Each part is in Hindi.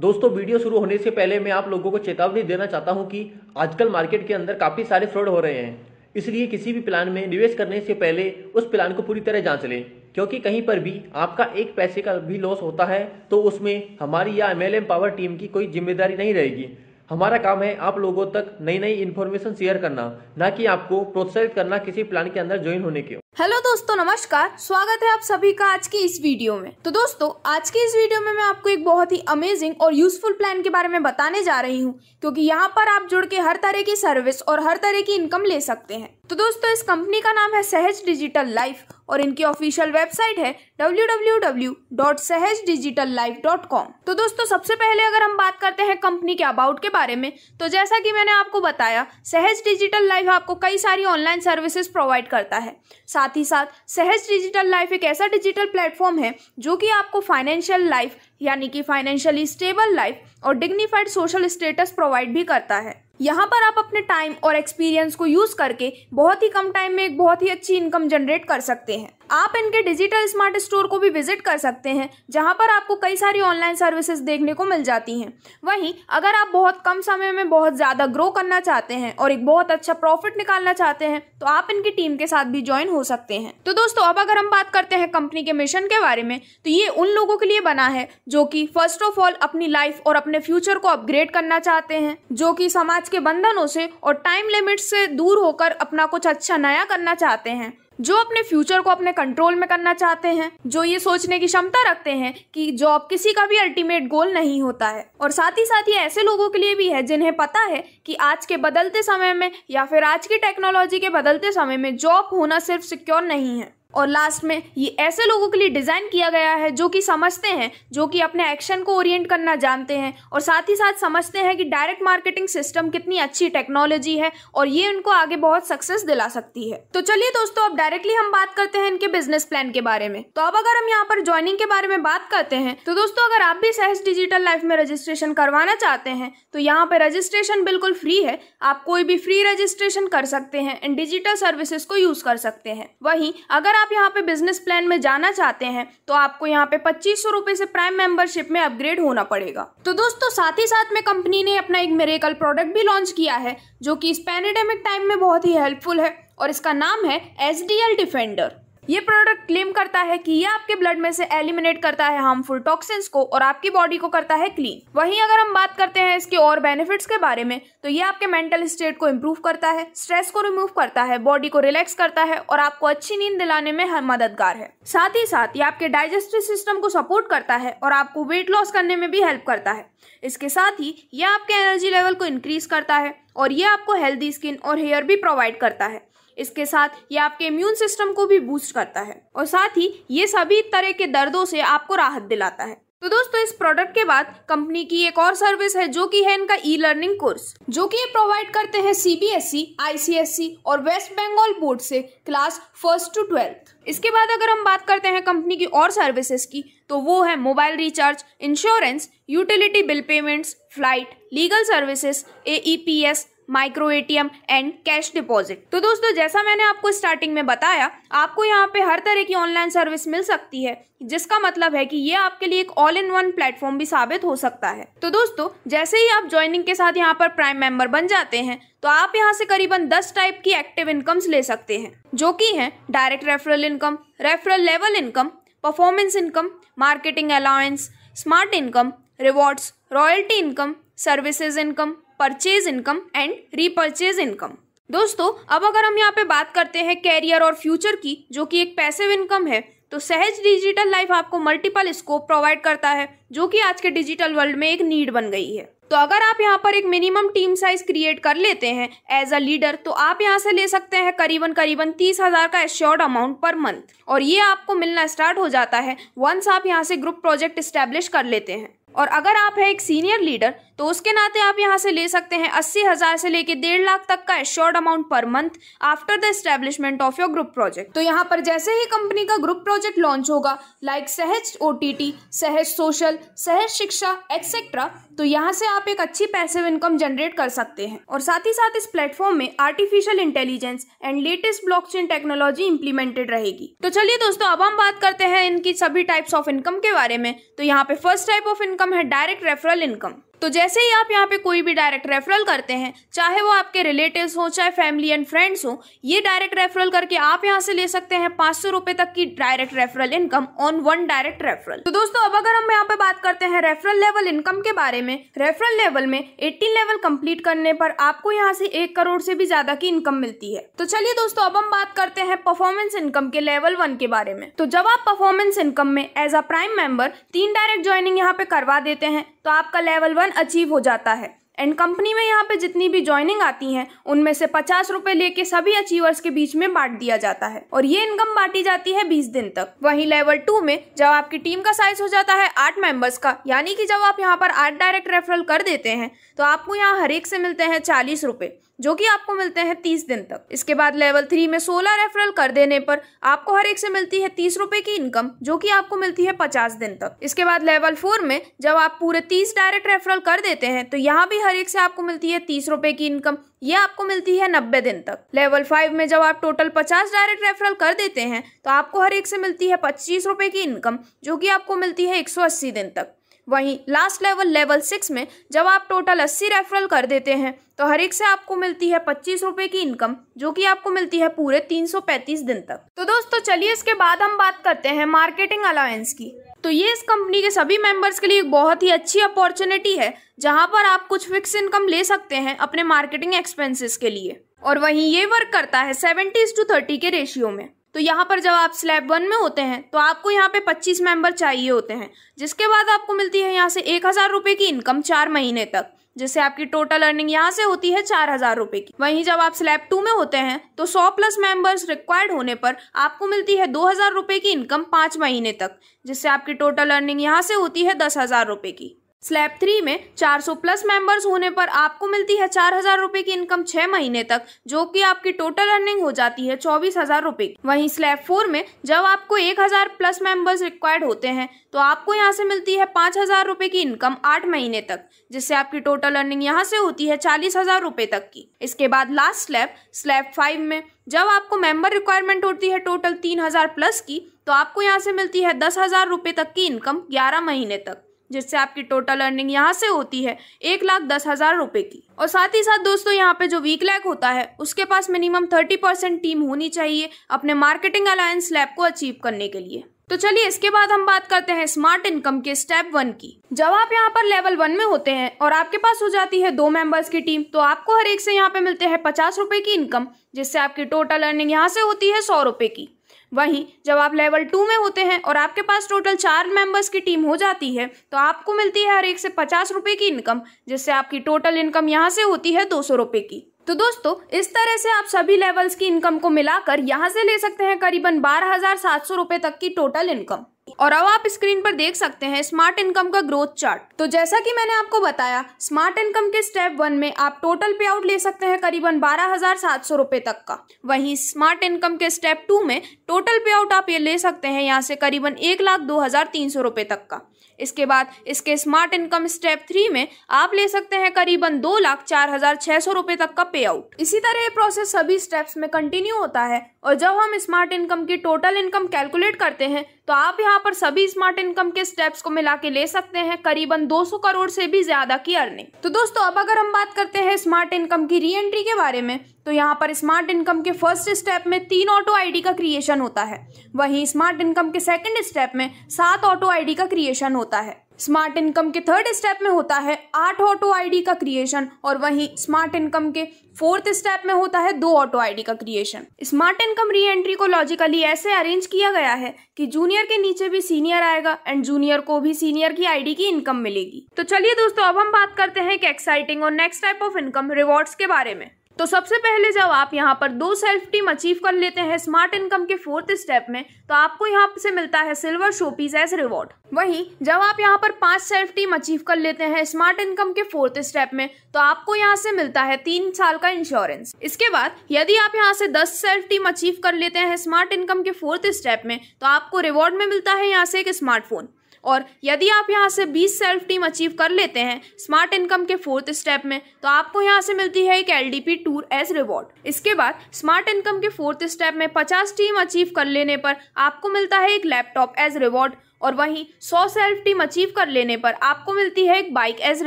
दोस्तों वीडियो शुरू होने से पहले मैं आप लोगों को चेतावनी देना चाहता हूं कि आजकल मार्केट के अंदर काफ़ी सारे फ्रॉड हो रहे हैं इसलिए किसी भी प्लान में निवेश करने से पहले उस प्लान को पूरी तरह जांच लें क्योंकि कहीं पर भी आपका एक पैसे का भी लॉस होता है तो उसमें हमारी या एम पावर टीम की कोई जिम्मेदारी नहीं रहेगी हमारा काम है आप लोगों तक नई नई इन्फॉर्मेशन शेयर करना ना कि आपको प्रोत्साहित करना किसी प्लान के अंदर ज्वाइन होने के हेलो दोस्तों नमस्कार स्वागत है आप सभी का आज की इस वीडियो में तो दोस्तों आज की इस वीडियो में मैं आपको एक बहुत ही अमेजिंग और यूजफुल प्लान के बारे में बताने जा रही हूँ क्योंकि यहाँ पर आप जुड़ के हर तरह की सर्विस और हर तरह की इनकम ले सकते हैं तो दोस्तों इस कंपनी का नाम है सहज डिजिटल लाइफ और इनकी ऑफिशियल वेबसाइट है www.sahajdigitallife.com तो दोस्तों सबसे पहले अगर हम बात करते हैं कंपनी के अबाउट के बारे में तो जैसा कि मैंने आपको बताया सहज डिजिटल लाइफ आपको कई सारी ऑनलाइन सर्विसेज प्रोवाइड करता है साथ ही साथ सहज डिजिटल लाइफ एक ऐसा डिजिटल प्लेटफॉर्म है जो कि आपको फाइनेंशियल लाइफ यानी कि फाइनेंशियली स्टेबल लाइफ और डिग्निफाइड सोशल स्टेटस प्रोवाइड भी करता है यहाँ पर आप अपने टाइम और एक्सपीरियंस को यूज़ करके बहुत ही कम टाइम में एक बहुत ही अच्छी इनकम जनरेट कर सकते हैं आप इनके डिजिटल स्मार्ट स्टोर को भी विजिट कर सकते हैं जहाँ पर आपको कई सारी ऑनलाइन सर्विसेज देखने को मिल जाती हैं वहीं अगर आप बहुत कम समय में बहुत ज़्यादा ग्रो करना चाहते हैं और एक बहुत अच्छा प्रॉफिट निकालना चाहते हैं तो आप इनकी टीम के साथ भी ज्वाइन हो सकते हैं तो दोस्तों अब अगर हम बात करते हैं कंपनी के मिशन के बारे में तो ये उन लोगों के लिए बना है जो कि फर्स्ट ऑफ ऑल अपनी लाइफ और अपने फ्यूचर को अपग्रेड करना चाहते हैं जो कि समाज के बंधनों से और टाइम लिमिट से दूर होकर अपना कुछ अच्छा नया करना चाहते हैं जो अपने फ्यूचर को अपने कंट्रोल में करना चाहते हैं जो ये सोचने की क्षमता रखते हैं कि जॉब किसी का भी अल्टीमेट गोल नहीं होता है और साथ ही साथ ये ऐसे लोगों के लिए भी है जिन्हें पता है कि आज के बदलते समय में या फिर आज की टेक्नोलॉजी के बदलते समय में जॉब होना सिर्फ सिक्योर नहीं है और लास्ट में ये ऐसे लोगों के लिए डिज़ाइन किया गया है जो कि समझते हैं जो कि अपने एक्शन को ओरिएंट करना जानते हैं और साथ ही साथ समझते हैं कि डायरेक्ट मार्केटिंग सिस्टम कितनी अच्छी टेक्नोलॉजी है और ये उनको आगे बहुत सक्सेस दिला सकती है तो चलिए दोस्तों अब डायरेक्टली हम बात करते हैं इनके बिजनेस प्लान के बारे में तो अब अगर हम यहाँ पर ज्वाइनिंग के बारे में बात करते हैं तो दोस्तों अगर आप भी सहज डिजिटल लाइफ में रजिस्ट्रेशन करवाना चाहते हैं तो यहाँ पर रजिस्ट्रेशन बिल्कुल फ्री है आप कोई भी फ्री रजिस्ट्रेशन कर सकते हैं इन डिजिटल सर्विसेज को यूज कर सकते हैं वहीं अगर आप यहाँ पे बिजनेस प्लान में जाना चाहते हैं तो आपको यहाँ पे पच्चीस सौ से प्राइम मेंबरशिप में अपग्रेड होना पड़ेगा तो दोस्तों साथ ही साथ में कंपनी ने अपना एक मेरेकल प्रोडक्ट भी लॉन्च किया है जो कि इस पैनेडेमिक टाइम में बहुत ही हेल्पफुल है और इसका नाम है एस डी एल डिफेंडर ये प्रोडक्ट क्लेम करता है कि यह आपके ब्लड में से एलिमिनेट करता है हार्मफुल टॉक्सिन्स को और आपकी बॉडी को करता है क्लीन वहीं अगर हम बात करते हैं इसके और बेनिफिट्स के बारे में तो यह आपके मेंटल स्टेट को इम्प्रूव करता है स्ट्रेस को रिमूव करता है बॉडी को रिलैक्स करता है और आपको अच्छी नींद दिलाने में मददगार है साथ ही साथ ये आपके डाइजेस्टिव सिस्टम को सपोर्ट करता है और आपको वेट लॉस करने में भी हेल्प करता है इसके साथ ही यह आपके एनर्जी लेवल को इंक्रीज करता है और यह आपको हेल्दी स्किन और हेयर भी प्रोवाइड करता है इसके साथ ये आपके इम्यून सिस्टम को भी बूस्ट करता है और साथ ही ये सभी तरह के दर्दों से आपको राहत दिलाता है तो दोस्तों इस प्रोडक्ट के बाद कंपनी की एक और सर्विस है जो कि है इनका ई लर्निंग कोर्स जो कि ये प्रोवाइड करते हैं सीबीएसई, आईसीएसई e, e और वेस्ट बंगाल बोर्ड से क्लास फर्स्ट टू ट्वेल्थ इसके बाद अगर हम बात करते हैं कंपनी की और सर्विसेज की तो वो है mobile recharge insurance utility bill payments flight legal services S micro ATM and cash deposit तो दोस्तों जैसा मैंने आपको स्टार्टिंग में बताया आपको यहाँ पे हर तरह की ऑनलाइन सर्विस मिल सकती है जिसका मतलब है कि ये आपके लिए एक ऑल इन वन प्लेटफॉर्म भी साबित हो सकता है तो दोस्तों जैसे ही आप ज्वाइनिंग के साथ यहाँ पर प्राइम मेंबर बन जाते हैं तो आप यहाँ से करीबन दस टाइप की एक्टिव इनकम्स ले सकते हैं जो कि है direct referral income referral level income performance income marketing allowance smart income rewards royalty income services income purchase income and repurchase income दोस्तों अब अगर हम यहाँ पे बात करते हैं कैरियर और फ्यूचर की जो कि एक पैसिव इनकम है तो सहज डिजिटल लाइफ आपको मल्टीपल स्कोप प्रोवाइड करता है जो कि आज के डिजिटल वर्ल्ड में एक नीड बन गई है तो अगर आप यहाँ पर एक मिनिमम टीम साइज क्रिएट कर लेते हैं एज अ लीडर तो आप यहाँ से ले सकते हैं करीबन करीबन तीस हजार का एश्योर्ड अमाउंट पर मंथ और ये आपको मिलना स्टार्ट हो जाता है वंस आप यहाँ से ग्रुप प्रोजेक्ट स्टेब्लिश कर लेते हैं और अगर आप है एक सीनियर लीडर तो उसके नाते आप यहाँ से ले सकते हैं अस्सी हज़ार से लेके डेढ़ लाख तक का assured amount per month after the establishment of your group project तो यहाँ पर जैसे ही कंपनी का ग्रुप प्रोजेक्ट लॉन्च होगा लाइक सहज ओ सहज सोशल सहज शिक्षा एक्सेट्रा तो यहाँ से आप एक अच्छी पैसिव इनकम जनरेट कर सकते हैं और साथ ही साथ इस प्लेटफॉर्म में artificial intelligence and latest blockchain technology implemented रहेगी तो चलिए दोस्तों अब हम बात करते हैं इनकी सभी टाइप्स ऑफ इनकम के बारे में तो यहाँ पे फर्स्ट टाइप ऑफ इनकम है डायरेक्ट रेफरल इनकम तो जैसे ही आप यहाँ पे कोई भी डायरेक्ट रेफरल करते हैं चाहे वो आपके रिलेटिव्स हो चाहे फैमिली एंड फ्रेंड्स हो ये डायरेक्ट रेफरल करके आप यहाँ से ले सकते हैं पाँच सौ रुपये तक की direct referral income on one direct referral तो दोस्तों अब अगर हम यहाँ पे बात करते हैं रेफरल लेवल इनकम के बारे में रेफरल लेवल में एट्टीन लेवल कम्प्लीट करने पर आपको यहाँ से एक करोड़ से भी ज्यादा की इनकम मिलती है तो चलिए दोस्तों अब हम बात करते हैं परफॉर्मेंस इनकम के लेवल वन के बारे में तो जब आप परफॉर्मेंस इनकम में एज अ प्राइम मेंबर तीन डायरेक्ट ज्वाइनिंग यहाँ पे करवा देते हैं तो आपका लेवल वन कूपन अचीव हो जाता है एंड कंपनी में यहाँ पे जितनी भी ज्वाइनिंग आती हैं उनमें से पचास रुपए लेके सभी अचीवर्स के बीच में बांट दिया जाता है और ये इनकम बांटी जाती है बीस दिन तक वहीं लेवल टू में जब आपकी टीम का साइज हो जाता है आठ मेंबर्स का यानी कि जब आप यहाँ पर आठ डायरेक्ट रेफरल कर देते हैं तो आपको यहाँ हर एक से मिलते हैं चालीस रुपए जो कि आपको मिलते हैं तीस दिन तक इसके बाद लेवल थ्री में सोलह रेफरल कर देने पर आपको हर एक से मिलती है तीस रुपए की इनकम जो कि आपको मिलती है पचास दिन तक इसके बाद लेवल फोर में जब आप पूरे तीस डायरेक्ट रेफरल कर देते हैं तो यहाँ भी हर एक से आपको मिलती है तीस रुपए की इनकम ये आपको मिलती है नब्बे दिन तक लेवल फाइव में जब आप टोटल पचास डायरेक्ट रेफरल कर देते हैं तो आपको हर एक से मिलती है पच्चीस रुपए की इनकम जो कि आपको मिलती है एक सौ अस्सी दिन तक वहीं लास्ट लेवल लेवल सिक्स में जब आप टोटल अस्सी रेफरल कर देते हैं तो हर एक से आपको मिलती है पच्चीस रुपए की इनकम जो कि आपको मिलती है पूरे तीन सौ पैंतीस दिन तक तो दोस्तों चलिए इसके बाद हम बात करते हैं मार्केटिंग अलाउंस की तो ये इस कंपनी के सभी मेंबर्स के लिए एक बहुत ही अच्छी अपॉर्चुनिटी है जहाँ पर आप कुछ फिक्स इनकम ले सकते हैं अपने मार्केटिंग एक्सपेंसेस के लिए और वहीं ये वर्क करता है सेवेंटीज टू थर्टी के रेशियो में तो यहाँ पर जब आप स्लैब वन में होते हैं तो आपको यहाँ पे 25 मेंबर चाहिए होते हैं जिसके बाद आपको मिलती है यहाँ से एक हज़ार रुपये की इनकम चार महीने तक जिससे आपकी टोटल अर्निंग यहाँ से होती है चार हजार रुपये की वहीं जब आप स्लैब टू में होते हैं तो सौ प्लस मेंबर्स रिक्वायर्ड होने पर आपको मिलती है दो हजार रुपये की इनकम पाँच महीने तक जिससे आपकी टोटल अर्निंग यहाँ से होती है दस हजार रुपये की स्लैब थ्री में 400 प्लस मेंबर्स होने पर आपको मिलती है चार हजार रूपए की इनकम छह महीने तक जो कि आपकी टोटल अर्निंग हो जाती है चौबीस हजार रूपए वही स्लैब फोर में जब आपको एक हजार प्लस मेंबर्स रिक्वायर्ड होते हैं तो आपको यहां से मिलती है पाँच हजार रूपए की इनकम आठ महीने तक जिससे आपकी टोटल अर्निंग यहाँ से होती है चालीस हजार तक की इसके बाद लास्ट स्लैब स्लैब फाइव में जब आपको मेंबर रिक्वायरमेंट होती है टोटल तीन हजार प्लस की तो आपको यहाँ से मिलती है दस हजार तक की इनकम ग्यारह महीने तक जिससे आपकी टोटल अर्निंग यहाँ से होती है एक लाख दस हज़ार रुपये की और साथ ही साथ दोस्तों यहाँ पे जो वीक लैक होता है उसके पास मिनिमम थर्टी परसेंट टीम होनी चाहिए अपने मार्केटिंग अलायंस लैब को अचीव करने के लिए तो चलिए इसके बाद हम बात करते हैं स्मार्ट इनकम के स्टेप वन की जब आप यहाँ पर लेवल वन में होते हैं और आपके पास हो जाती है दो मेंबर्स की टीम तो आपको हर एक से यहाँ पे मिलते हैं पचास रुपए की इनकम जिससे आपकी टोटल अर्निंग यहाँ से होती है सौ रुपए की वहीं जब आप लेवल टू में होते हैं और आपके पास टोटल चार मेंबर्स की टीम हो जाती है तो आपको मिलती है हर एक से पचास रुपये की इनकम जिससे आपकी टोटल इनकम यहाँ से होती है दो सौ रुपये की तो दोस्तों इस तरह से आप सभी लेवल्स की इनकम को मिलाकर यहाँ से ले सकते हैं करीबन बारह हजार सात सौ रुपये तक की टोटल इनकम और अब आप स्क्रीन पर देख सकते हैं स्मार्ट इनकम का ग्रोथ चार्ट तो जैसा कि मैंने आपको बताया स्मार्ट इनकम के स्टेप वन में आप टोटल पे आउट ले सकते हैं करीबन बारह हजार सात सौ रुपए तक का वहीं स्मार्ट इनकम के स्टेप टू में टोटल पे आउट आप ये ले सकते हैं यहाँ से करीबन एक लाख दो हजार तीन सौ रुपए तक का इसके बाद इसके स्मार्ट इनकम स्टेप थ्री में आप ले सकते हैं करीबन दो लाख चार हजार छह सौ रुपए तक का पे आउट इसी तरह ये प्रोसेस सभी स्टेप्स में कंटिन्यू होता है और जब हम स्मार्ट इनकम की टोटल इनकम कैलकुलेट करते हैं तो आप यहाँ पर सभी स्मार्ट इनकम के स्टेप्स को मिला के ले सकते हैं करीबन 200 करोड़ से भी ज्यादा की अर्निंग तो दोस्तों अब अगर हम बात करते हैं स्मार्ट इनकम की री एंट्री के बारे में तो यहाँ पर स्मार्ट इनकम के फर्स्ट स्टेप में तीन ऑटो आईडी का क्रिएशन होता है वहीं स्मार्ट इनकम के सेकेंड स्टेप में सात ऑटो आईडी का क्रिएशन होता है स्मार्ट इनकम के थर्ड स्टेप में होता है आठ ऑटो आईडी का क्रिएशन और वहीं स्मार्ट इनकम के फोर्थ स्टेप में होता है दो ऑटो आईडी का creation smart income re entry को लॉजिकली ऐसे अरेंज किया गया है कि जूनियर के नीचे भी सीनियर आएगा एंड जूनियर को भी सीनियर की आईडी की इनकम मिलेगी तो चलिए दोस्तों अब हम बात करते हैं एक एक्साइटिंग और next type of income rewards के बारे में तो सबसे पहले जब आप यहाँ पर दो सेल्फ टीम अचीव कर लेते हैं स्मार्ट इनकम के फोर्थ स्टेप में तो आपको यहाँ से मिलता है सिल्वर शोपीज एज रिवॉर्ड वहीं जब आप यहाँ पर पांच सेल्फ टीम अचीव कर लेते हैं स्मार्ट इनकम के फोर्थ स्टेप में तो आपको यहाँ से मिलता है तीन साल का इंश्योरेंस इसके बाद यदि आप यहाँ से दस सेल्फ टीम अचीव कर लेते हैं स्मार्ट इनकम के फोर्थ स्टेप में तो आपको रिवॉर्ड में मिलता है यहाँ से एक स्मार्टफोन और यदि आप यहाँ से 20 सेल्फ टीम अचीव कर लेते हैं स्मार्ट इनकम के फोर्थ स्टेप में तो आपको यहाँ से मिलती है एक L D P tour as reward इसके बाद स्मार्ट इनकम के फोर्थ स्टेप में 50 टीम अचीव कर लेने पर आपको मिलता है एक लैपटॉप एज रिवॉर्ड और वहीं 100 सेल्फ टीम अचीव कर लेने पर आपको मिलती है एक बाइक एज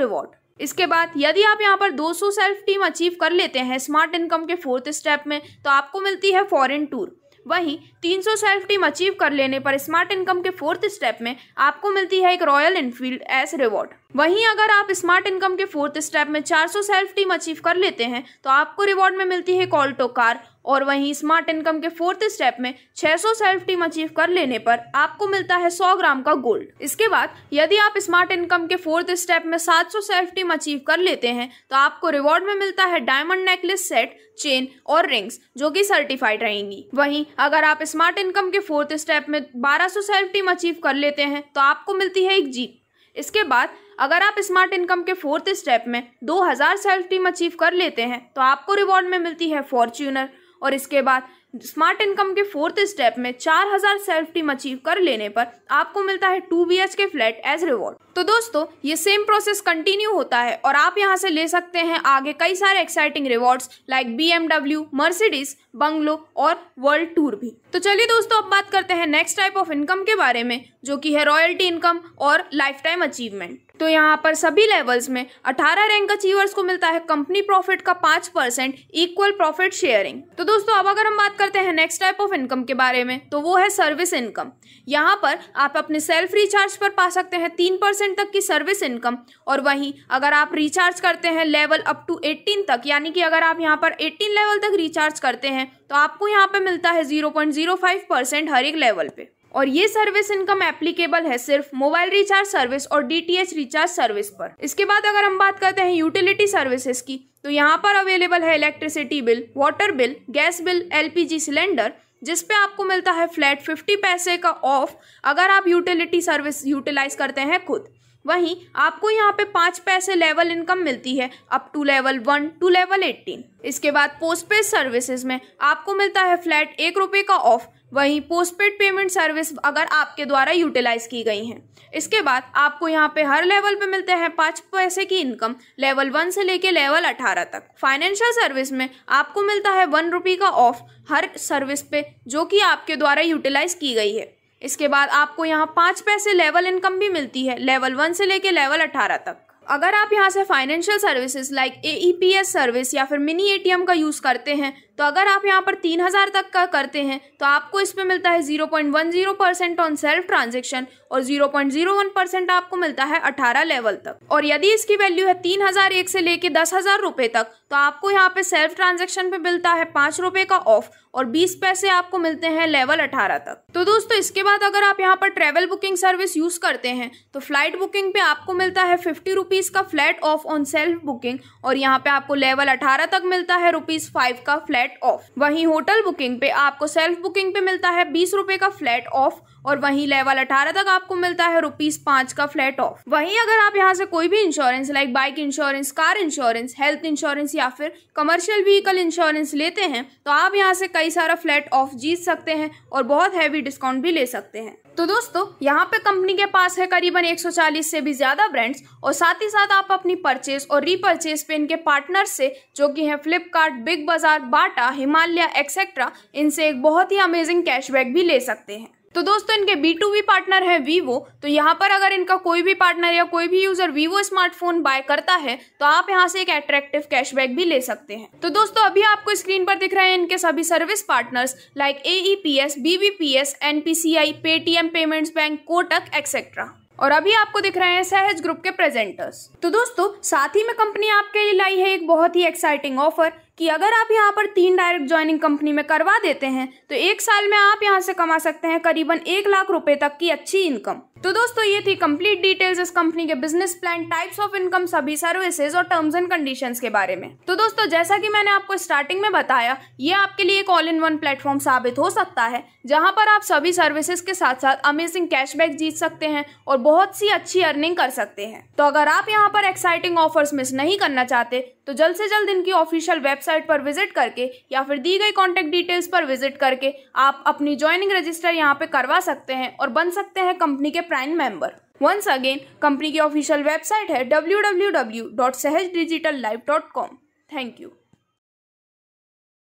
रिवॉर्ड इसके बाद यदि आप यहाँ पर 200 सेल्फ टीम अचीव कर लेते हैं स्मार्ट इनकम के फोर्थ स्टेप में तो आपको मिलती है फॉरेन टूर वहीं 300 सेल्फ टीम अचीव कर लेने पर स्मार्ट इनकम के फोर्थ स्टेप में आपको मिलती है एक रॉयल इनफील्ड एस रिवॉर्ड वहीं अगर आप स्मार्ट इनकम के फोर्थ स्टेप में 400 सेल्फ टीम अचीव कर लेते हैं तो आपको रिवॉर्ड में मिलती है कॉल्टो कार और वहीं स्मार्ट इनकम के फोर्थ स्टेप में 600 सेल्फ टीम अचीव कर लेने पर आपको मिलता है 100 ग्राम का गोल्ड इसके बाद यदि आप स्मार्ट इनकम के फोर्थ स्टेप में 700 सेल्फ टीम अचीव कर लेते हैं तो आपको रिवॉर्ड में मिलता है डायमंड नेकलेस सेट चेन और रिंग्स जो कि सर्टिफाइड रहेंगी वहीं अगर आप स्मार्ट इनकम के फोर्थ स्टेप में बारह सेल्फ टीम अचीव कर लेते हैं तो आपको मिलती है एक जीप इसके बाद अगर आप स्मार्ट इनकम के फोर्थ स्टेप में 2000 सेल्फ टीम अचीव कर लेते हैं तो आपको रिवॉर्ड में मिलती है फॉर्च्यूनर और इसके बाद स्मार्ट इनकम के फोर्थ स्टेप में हजार सेल्फ टीम अचीव कर लेने पर आपको मिलता है two B K flat as reward तो दोस्तों ये सेम प्रोसेस कंटिन्यू होता है और आप यहाँ से ले सकते हैं आगे कई सारे exciting rewards like B M W Mercedes bungalow और वर्ल्ड टूर भी तो चलिए दोस्तों अब बात करते हैं नेक्स्ट टाइप ऑफ इनकम के बारे में जो की है रॉयल्टी इनकम और लाइफ टाइम अचीवमेंट तो यहाँ पर सभी लेवल्स में 18 रैंक अचीवर्स को मिलता है कंपनी प्रॉफिट का 5 परसेंट इक्वल प्रॉफिट शेयरिंग तो दोस्तों अब अगर हम बात करते हैं नेक्स्ट टाइप ऑफ इनकम के बारे में तो वो है सर्विस इनकम यहाँ पर आप अपने सेल्फ रिचार्ज पर पा सकते हैं तीन परसेंट तक की सर्विस इनकम और वहीं अगर आप रिचार्ज करते हैं लेवल अप टू एट्टीन तक यानी कि अगर आप यहाँ पर एट्टीन लेवल तक रिचार्ज करते हैं तो आपको यहाँ पर मिलता है zero point zero five percent हर एक लेवल पर और ये सर्विस इनकम एप्लीकेबल है सिर्फ मोबाइल रिचार्ज सर्विस और डीटीएच रिचार्ज सर्विस पर इसके बाद अगर हम बात करते हैं यूटिलिटी सर्विसेज की तो यहाँ पर अवेलेबल है electricity bill water bill gas bill LPG cylinder जिसपे आपको मिलता है फ्लैट फिफ्टी पैसे का ऑफ अगर आप यूटिलिटी सर्विस यूटिलाइज करते हैं खुद वहीं आपको यहाँ पे पाँच पैसे लेवल इनकम मिलती है up to level one to level eighteen इसके बाद पोस्ट पेड सर्विसेज में आपको मिलता है फ्लैट एक रुपये का ऑफ वहीं पोस्टपेड पेमेंट सर्विस अगर आपके द्वारा यूटिलाइज की गई हैं इसके बाद आपको यहाँ पे हर लेवल पे मिलते हैं पाँच पैसे की इनकम लेवल वन से लेके लेवल अठारह तक फाइनेंशियल सर्विस में आपको मिलता है वन रुपी का ऑफ हर सर्विस पे जो कि आपके द्वारा यूटिलाइज की गई है इसके बाद आपको यहाँ पाँच पैसे लेवल इनकम भी मिलती है लेवल वन से लेके लेवल अठारह तक अगर आप यहाँ से financial services like A service या फिर मिनी एटीएम का यूज़ करते हैं तो अगर आप यहाँ पर तीन हज़ार तक का करते हैं तो आपको इस पर मिलता है zero point one zero percent on self transaction और zero point zero one percent आपको मिलता है अठारह लेवल तक और यदि इसकी वैल्यू है तीन हज़ार एक से लेके दस हज़ार रुपये तक तो आपको यहाँ पे सेल्फ ट्रांजेक्शन पे मिलता है पाँच रुपये का ऑफ और बीस पैसे आपको मिलते हैं लेवल अठारह तक तो दोस्तों इसके बाद अगर आप यहाँ पर ट्रेवल बुकिंग सर्विस यूज़ करते हैं तो फ्लाइट बुकिंग पे आपको मिलता है फिफ्टी रुपीज़ का flat off on self booking और यहाँ पे आपको लेवल अठारह तक मिलता है रुपीज़ फाइव का फ्लैट फ्लैट ऑफ वहीं होटल बुकिंग पे आपको सेल्फ बुकिंग पे मिलता है बीस रुपए का फ्लैट ऑफ और वहीं लेवल अठारह तक आपको मिलता है रुपीज पांच का फ्लैट ऑफ वहीं अगर आप यहाँ से कोई भी insurance like bike insurance car insurance health insurance या फिर कमर्शियल व्हीकल इंश्योरेंस लेते हैं तो आप यहाँ से कई सारा फ्लैट ऑफ जीत सकते हैं और बहुत हैवी डिस्काउंट भी ले सकते हैं तो दोस्तों यहाँ पे कंपनी के पास है करीबन 140 से भी ज़्यादा ब्रांड्स और साथ ही साथ आप अपनी परचेज और रीपरचेज पे इनके पार्टनर से जो कि है फ्लिपकार्ट बिग बाजार बाटा हिमालय एक्सेट्रा इनसे एक बहुत ही अमेजिंग कैशबैक भी ले सकते हैं तो दोस्तों इनके बी टू बी पार्टनर है वीवो तो यहाँ पर अगर इनका कोई भी पार्टनर या कोई भी यूजर वीवो स्मार्टफोन बाय करता है तो आप यहाँ से एक अट्रैक्टिव कैशबैक भी ले सकते हैं तो दोस्तों अभी आपको स्क्रीन पर दिख रहे हैं इनके सभी service partners like AEPS BBPS NPCI Paytm Payments Bank Kotak etcetera और अभी आपको दिख रहे हैं सहज ग्रुप के प्रेजेंटर्स तो दोस्तों साथ ही में कंपनी आपके लिए लाई है एक बहुत ही एक्साइटिंग ऑफर कि अगर आप यहाँ पर तीन डायरेक्ट ज्वाइनिंग कंपनी में करवा देते हैं तो एक साल में आप यहाँ से कमा सकते हैं करीबन एक लाख रुपए तक की अच्छी इनकम तो दोस्तों ये थी कंप्लीट डिटेल्स इस कंपनी के business plan types of income सभी सर्विसेज और टर्म्स एंड कंडीशंस के बारे में तो दोस्तों जैसा कि मैंने आपको स्टार्टिंग में बताया ये आपके लिए एक ऑल इन वन प्लेटफॉर्म साबित हो सकता है जहां पर आप सभी सर्विसेज के साथ साथ अमेजिंग कैशबैक जीत सकते हैं और बहुत सी अच्छी अर्निंग कर सकते हैं तो अगर आप यहाँ पर एक्साइटिंग ऑफर्स मिस नहीं करना चाहते तो जल्द से जल्द इनकी ऑफिशियल वेबसाइट पर विजिट करके या फिर दी गई कॉन्टैक्ट डिटेल्स पर विजिट करके आप अपनी ज्वाइनिंग रजिस्टर यहाँ पे करवा सकते हैं और बन सकते हैं कंपनी के prime member once again company की ऑफिशियल वेबसाइट है W W W dot Sahaj digital live dot com thank you